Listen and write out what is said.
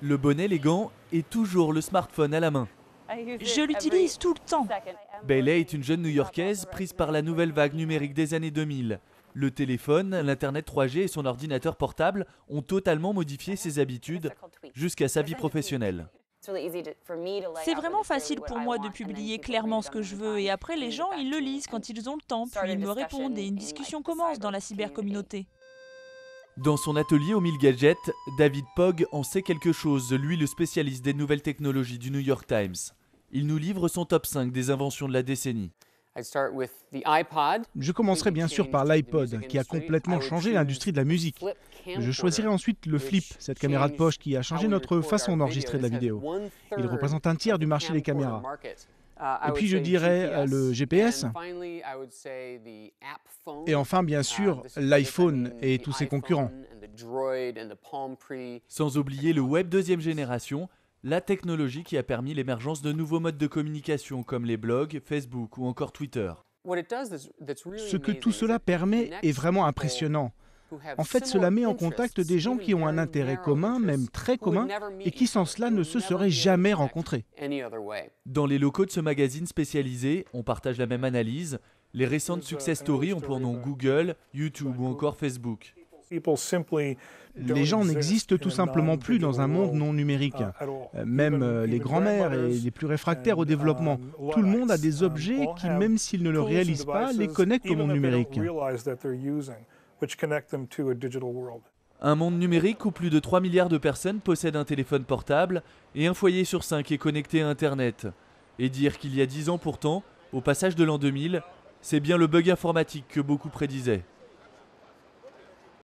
Le bonnet, les gants et toujours le smartphone à la main. Je l'utilise tout le temps. Bailey est une jeune New-Yorkaise prise par la nouvelle vague numérique des années 2000. Le téléphone, l'Internet 3G et son ordinateur portable ont totalement modifié ses habitudes jusqu'à sa vie professionnelle. C'est vraiment facile pour moi de publier clairement ce que je veux et après les gens, ils le lisent quand ils ont le temps, puis ils me répondent et une discussion commence dans la cybercommunauté. Dans son atelier aux mille gadgets, David Pogg en sait quelque chose, lui le spécialiste des nouvelles technologies du New York Times. Il nous livre son top 5 des inventions de la décennie. Je commencerai bien sûr par l'iPod, qui a complètement changé l'industrie de la musique. Je choisirai ensuite le flip, cette caméra de poche qui a changé notre façon d'enregistrer de la vidéo. Il représente un tiers du marché des caméras. Uh, et puis je dirais euh, le GPS. Et enfin, bien uh, sûr, l'iPhone et tous ses concurrents. Sans oublier le web deuxième génération, la technologie qui a permis l'émergence de nouveaux modes de communication comme les blogs, Facebook ou encore Twitter. Ce que tout cela permet est vraiment impressionnant. En fait, cela met en contact des gens qui ont un intérêt commun, même très commun, et qui sans cela ne se seraient jamais rencontrés. Dans les locaux de ce magazine spécialisé, on partage la même analyse. Les récentes uh, success stories ont pour nom Google, YouTube ou encore Facebook. Les gens n'existent tout simplement plus dans un monde non numérique. Euh, même euh, les grands-mères et les plus réfractaires au um, développement. Tout le monde a des objets qui, même s'ils ne le réalisent pas, les connectent au monde numérique which connect them to a digital world. Un monde numérique où plus de 3 milliards de personnes possèdent un téléphone portable et un foyer sur 5 est connecté à Internet. Et dire qu'il y a 10 ans pourtant, au passage de l'an 2000, c'est bien le bug informatique que beaucoup prédisaient.